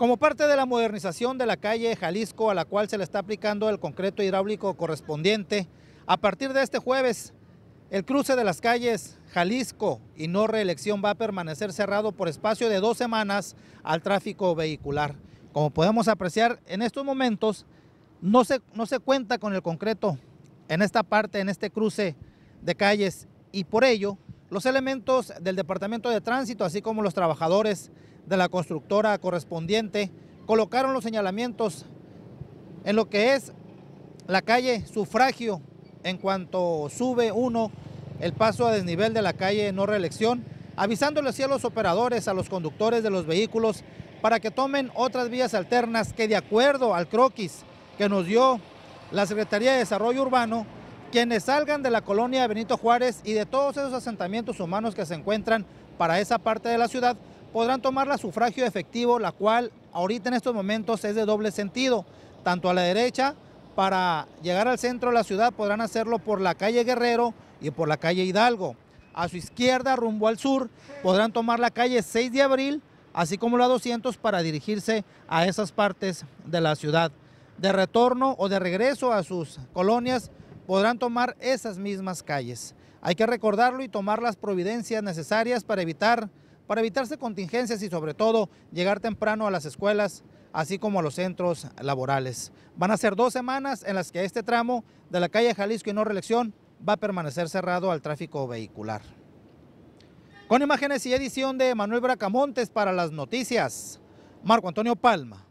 Como parte de la modernización de la calle Jalisco, a la cual se le está aplicando el concreto hidráulico correspondiente, a partir de este jueves, el cruce de las calles Jalisco y no reelección va a permanecer cerrado por espacio de dos semanas al tráfico vehicular. Como podemos apreciar, en estos momentos no se, no se cuenta con el concreto en esta parte, en este cruce de calles y por ello los elementos del Departamento de Tránsito, así como los trabajadores de la constructora correspondiente colocaron los señalamientos en lo que es la calle Sufragio en cuanto sube uno el paso a desnivel de la calle No Reelección, avisándole así a los operadores, a los conductores de los vehículos, para que tomen otras vías alternas que de acuerdo al croquis que nos dio la Secretaría de Desarrollo Urbano, quienes salgan de la colonia Benito Juárez y de todos esos asentamientos humanos que se encuentran para esa parte de la ciudad, podrán tomar la sufragio efectivo, la cual ahorita en estos momentos es de doble sentido, tanto a la derecha para llegar al centro de la ciudad podrán hacerlo por la calle Guerrero y por la calle Hidalgo. A su izquierda, rumbo al sur, podrán tomar la calle 6 de abril, así como la 200 para dirigirse a esas partes de la ciudad. De retorno o de regreso a sus colonias, podrán tomar esas mismas calles. Hay que recordarlo y tomar las providencias necesarias para evitar para evitarse contingencias y sobre todo llegar temprano a las escuelas, así como a los centros laborales. Van a ser dos semanas en las que este tramo de la calle Jalisco y no reelección va a permanecer cerrado al tráfico vehicular. Con imágenes y edición de Manuel Bracamontes para las noticias, Marco Antonio Palma.